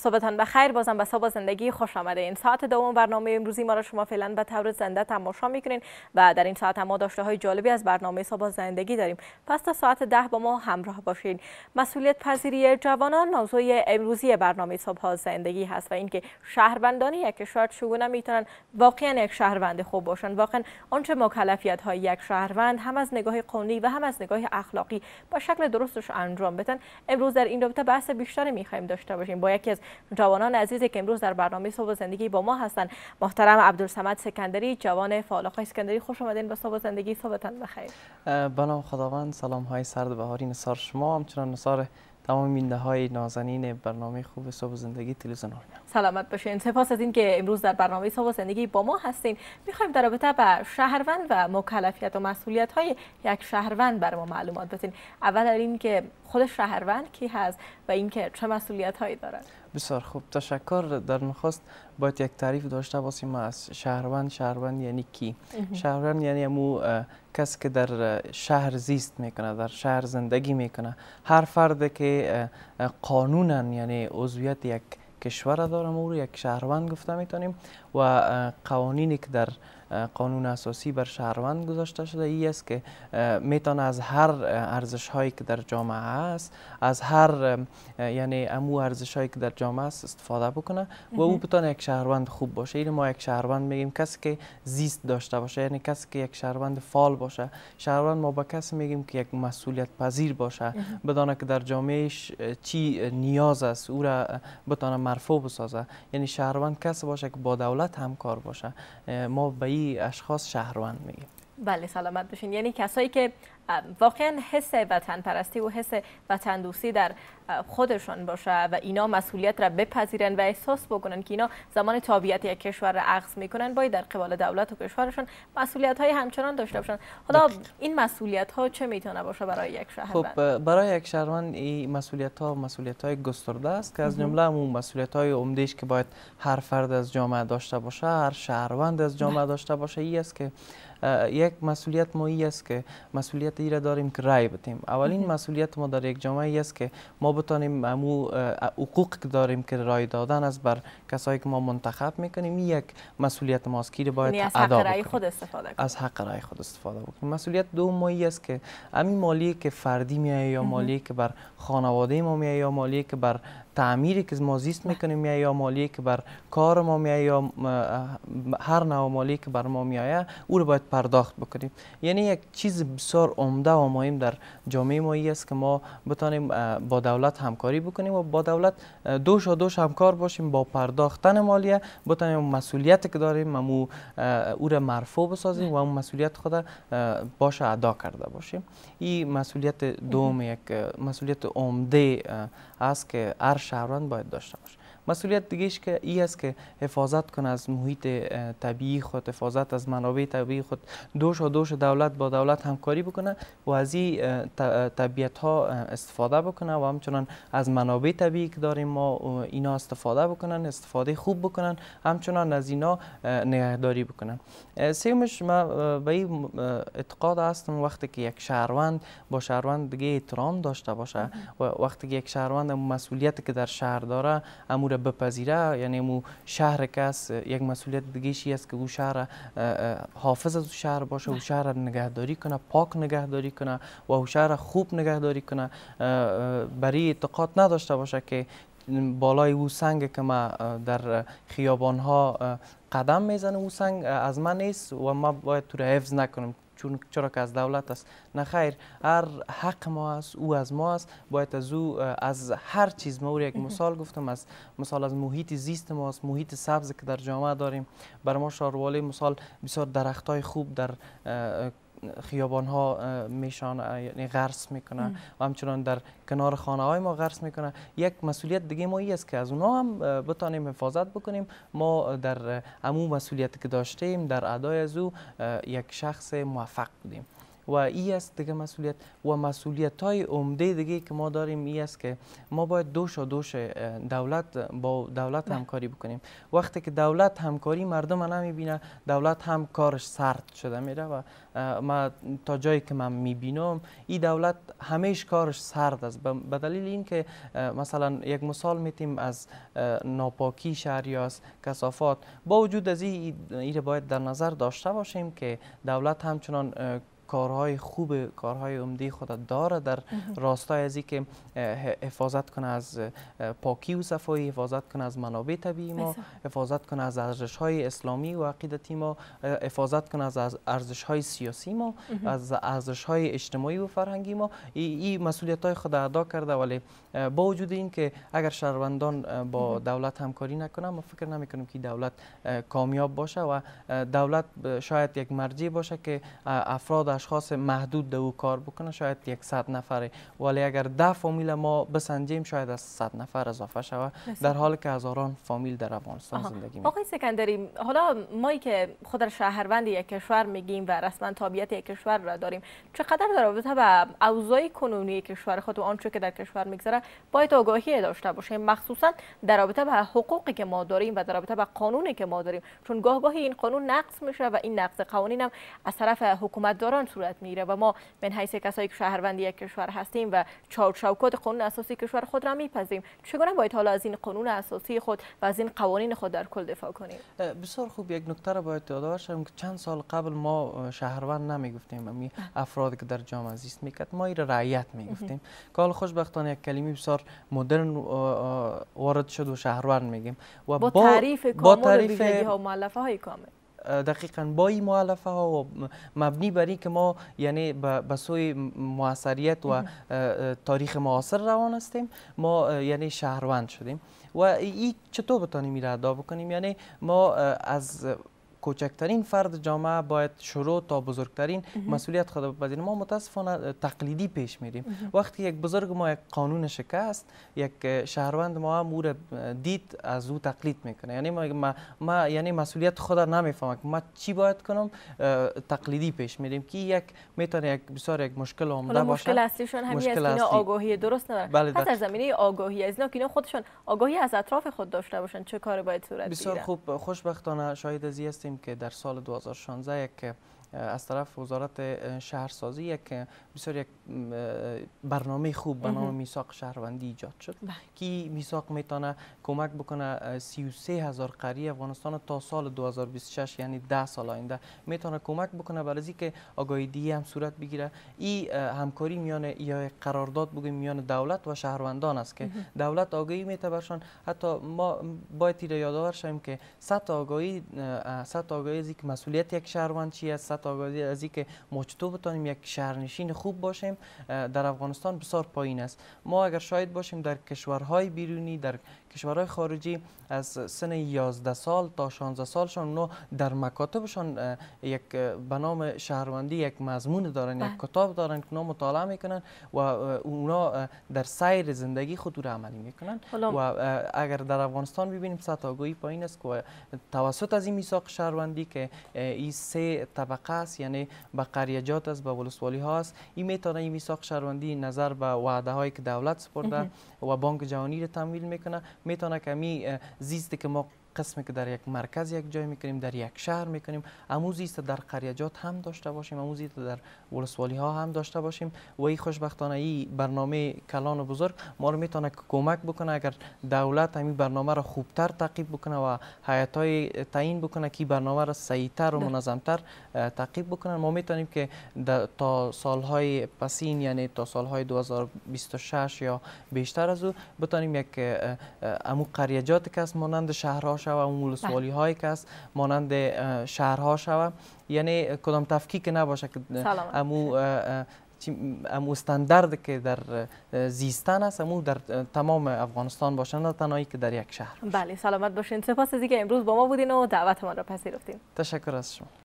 صبحتان بخیر بازم به با زندگی خوش آمده این ساعت دوم برنامه امروزی ما را شما فعلا به طور زنده تماشا میکنین و در این ساعت ما داشته های جالبی از برنامه صبح زندگی داریم پس تا ساعت ده با ما همراه باشین مسئولیت پذیری جوانان موضوع امروزی برنامه صبح زندگی هست و اینکه شهروندان یک کشور چگونه میتونن واقعا یک شهروند خوب باشن واقعا آنچه مکلفیت های یک شهروند هم از نگاه قانونی و هم از نگاه اخلاقی با شکل درستش انجام بدن امروز در این رابطه بحث بیشتری میخوایم داشته باشیم با یکی از جوانان عزیزی که امروز در برنامه صبح زندگی با ما هستند محترم عبدالسمد سکندری جوان فعال آقای سکندری خوش آمدین به صبح زندگی صبحتان بخیر بنام بله، خداوند سلام های سرد بهاری نصار شما همچنان نثار تمام مینده های نازنین برنامه خوب صبح زندگی تلویزیون سلامت باشین سپاس از اینکه امروز در برنامه صبح زندگی با ما هستین میخوایم در رابطه با شهروند و مکلفیت و مسئولیت های یک شهروند بر ما معلومات بدین اول اینکه خود شهروند کی هست و اینکه چه مسئولیت هایی دارد بسیار خوب تشکر در نخست باید یک تعریف داشته باشیم از شهروند شهروند یعنی کی شهروند یعنی مو کس که در شهر زیست میکنه در شهر زندگی میکنه هر فرد که قانونا یعنی عضویت یک کشور داره او یک شهروند گفته میتونیم و قوانینی که در قانون اساسی بر شهروند گذاشته شده ای است که میتونه از هر ارزش هایی که در جامعه است از هر یعنی امو ارزش هایی که در جامعه است استفاده بکنه و او بتونه یک شهروند خوب باشه این یعنی ما یک شهروند میگیم کسی که زیست داشته باشه یعنی کسی که یک شهروند فعال باشه شهروند ما به کسی میگیم که یک مسئولیت پذیر باشه بدانه که در جامعهش چی نیاز است او را بتونه مرفوع بسازه یعنی شهروند کسی باشه که با دولت همکار باشه ما به اشخاص شهروند میگیم بله سلامت باشین یعنی کسایی که واقعا حس وطن پرستی و حس وطن دوستی در خودشان باشه و اینا مسئولیت را بپذیرن و احساس بکنن که اینا زمان تابعیت یک کشور را عکس میکنن باید در قبال دولت و کشورشان مسئولیت های همچنان داشته باشن حالا این مسئولیت ها چه میتونه باشه برای یک شهروند خب برای یک شهروند این مسئولیت ها مسئولیت های گسترده است که از جمله اون مسئولیت های عمدهش که باید هر فرد از جامعه داشته باشه هر شهروند از جامعه بله. داشته باشه ای است که یک مسئولیت مویی است که مسئولیت را داریم که رای بتیم اولین مسئولیت ما در یک جامعه است که ما بتانیم امو حقوق که داریم که رای دادن از بر کسایی که ما منتخب میکنیم یک مسئولیت ماست که باید یعنی ادا از حق رای خود استفاده کنیم از حق رای خود استفاده بکنیم مسئولیت دوم است که همین مالی که فردی میایه یا مالی که بر خانواده ما میایه یا مالی که بر تعمیری که ما زیست میکنیم یا مالیه که بر کار ما میایه یا هر نوع مالیه که بر ما میایه او رو باید پرداخت بکنیم یعنی یک چیز بسیار عمده و مهم در جامعه ما است که ما بتانیم با دولت همکاری بکنیم و با دولت دوش و دوش همکار باشیم با پرداختن مالیه بتانیم مسئولیتی که داریم و او را مرفوع بسازیم و اون مسئولیت خود باشه ادا کرده باشیم این مسئولیت دوم یک مسئولیت عمده از که هر شهروند باید داشته باشه مسئولیت دیگهش که ای است که حفاظت کنه از محیط طبیعی خود حفاظت از منابع طبیعی خود دوش و دوش دولت با دولت همکاری بکنه و از این طبیعت ها استفاده بکنه و همچنان از منابع طبیعی که داریم ما اینا استفاده بکنن استفاده خوب بکنن همچنان از اینا نگهداری بکنن سیمش ما به اعتقاد هستم وقتی که یک شهروند با شهروند دیگه احترام داشته باشه و وقتی که یک شهروند مسئولیت که در شهر داره را یعنی مو یک مسئولیت یک مسئولیت که است که که و شهر از شهر شهر باشه، و شهر نگهداری کنه پاک نگهداری کنه و او شهر خوب نگهداری کنه برای اعتقاد نداشته باشه که بالای او سنگ که ما در خیابان ها قدم میزنه او سنگ از من نیست و ما باید تو حفظ نکنم چون چرا که از دولت است نه خیر هر حق ما است او از ما است باید از او از هر چیز ما یک مثال گفتم از مثال از محیط زیست ما است محیط سبز که در جامعه داریم بر ما شاروالی مثال بسیار درخت های خوب در خیابان ها میشان یعنی غرس میکنه و همچنان در کنار خانه های ما غرس میکنه یک مسئولیت دیگه ما است که از اونها هم بتانیم حفاظت بکنیم ما در عموم مسئولیتی که داشتیم در ادای از او یک شخص موفق بودیم و ای است دیگه مسئولیت و مسئولیت های عمده دیگه که ما داریم ای است که ما باید دوش و دوش دولت با دولت همکاری بکنیم وقتی که دولت همکاری مردم نمیبینه دولت هم کارش سرد شده میره و ما تا جایی که من میبینم این دولت همیش کارش سرد است به دلیل که مثلا یک مثال میتیم از ناپاکی شهری از کسافات با وجود از این ای باید در نظر داشته باشیم که دولت همچنان کارهای خوب کارهای عمده خود داره در راستای از که حفاظت کنه از پاکی و صفایی حفاظت کنه از منابع طبیعی ما حفاظت کنه از ارزش های اسلامی و عقیدتی ما حفاظت کنه از ارزش های سیاسی ما از ارزش های اجتماعی و فرهنگی ما این مسئولیت های خود ادا کرده ولی با وجود این که اگر شهروندان با دولت همکاری نکنن ما فکر نمیکنیم که دولت کامیاب باشه و دولت شاید یک مرجع باشه که افراد اشخاص محدود در او کار بکنه شاید یک صد نفره ولی اگر ده فامیل ما بسنجیم شاید از صد نفر اضافه شود در حالی که هزاران فامیل در افغانستان زندگی می آقای سکندری حالا ما که خود را شهروند یک کشور میگیم و رسما تابعیت یک کشور را داریم چقدر در رابطه با اوضاع کنونی کشور خود و آنچه که در کشور میگذره باید آگاهی داشته باشیم مخصوصا در رابطه با حقوقی که ما داریم و در رابطه با قانونی که ما داریم چون گاه گاهی این قانون نقض میشه و این نقض قوانین هم از طرف حکومت داران صورت میگیره و ما من حیث کسایی که شهروند یک کشور هستیم و چارچوکات قانون اساسی کشور خود را میپذیم چگونه باید حالا از این قانون اساسی خود و از این قوانین خود در کل دفاع کنیم بسیار خوب یک نکته را باید یادآور شوم که چند سال قبل ما شهروند نمیگفتیم می افرادی که در جامعه زیست میکرد ما این رعیت میگفتیم کال خوشبختانه یک کلمه بسیار مدرن وارد شد و شهروند میگیم و با, تعریف کامل با تعریف... ها های کامل دقیقا با این معلفه ها و مبنی بر که ما یعنی به سوی معاصریت و تاریخ معاصر روان هستیم ما یعنی شهروند شدیم و این چطور بتانیم این ادا بکنیم یعنی ما از کوچکترین فرد جامعه باید شروع تا بزرگترین مسئولیت خود بپذیره ما متاسفانه تقلیدی پیش میریم وقتی یک بزرگ ما یک قانون شکست یک شهروند ما هم او دید از او تقلید میکنه یعنی ما, ما یعنی مسئولیت خود نمیفهمم ما چی باید کنم تقلیدی پیش میریم که یک میتونه یک بسیار یک مشکل عمده باشه مشکل اصلیشون همین مشکل از آگاهی درست ندارن بله، پس در زمینه آگاهی از اینا که خودشون آگاهی از اطراف خود داشته باشن چه کار باید صورت بسیار خوب خوشبختانه شاید ازی هستیم که در سال 2016 یک از طرف وزارت شهرسازی یک بسیار یک برنامه خوب به نام میثاق شهروندی ایجاد شد که بله. میثاق میتونه کمک بکنه 33 هزار قری افغانستان تا سال 2026 یعنی 10 سال آینده میتونه کمک بکنه برای که آگاهی دی هم صورت بگیره این همکاری میان یا قرارداد بگیم میان دولت و شهروندان است که دولت آگاهی میته حتی ما باید یادآور شویم که 100 آگاهی صد آگاهی از اینکه مسئولیت یک شهروند چی است صد آگاهی از اینکه ما چطور بتانیم یک شهرنشین خوب باشیم در افغانستان بسیار پایین است ما اگر شاید باشیم در کشورهای بیرونی در کشورهای خارجی از سن 11 سال تا 16 سالشان نو در مکاتبشان یک به نام شهروندی یک مضمون دارن یک بله. کتاب دارن که اونا مطالعه میکنن و اونا در سیر زندگی خود رو عملی میکنن و اگر در افغانستان ببینیم سطح آگاهی پایین است که توسط از این میثاق شهروندی که این سه طبقه است یعنی به قریجات است به ولسوالی ها است این میتونه این میثاق شهروندی نظر به وعده هایی که دولت سپرده و بانک جهانی را تمویل میکنه میتونه که می زیستی که ما قسمی که در یک مرکز یک جای میکنیم در یک شهر میکنیم است در قریجات هم داشته باشیم اموزیست در ولسوالی ها هم داشته باشیم و این خوشبختانه ای برنامه کلان و بزرگ ما رو میتونه کمک بکنه اگر دولت همین برنامه را خوبتر تعقیب بکنه و حیات های تعیین بکنه که برنامه را سریعتر و منظمتر تعقیب بکنن ما میتونیم که تا سالهای پسین یعنی تا سالهای 2026 یا بیشتر از او بتانیم یک امو قریجات که از مانند شهرها شوه اون ولسوالی بله. هایی که است مانند شهرها شود یعنی کدام تفکیک نباشه که امو امو استاندارد که در زیستان است امو در تمام افغانستان باشند نه تنهایی که در یک شهر بله سلامت باشین سپاس از اینکه امروز با ما بودین و دعوت ما را پذیرفتین تشکر از شما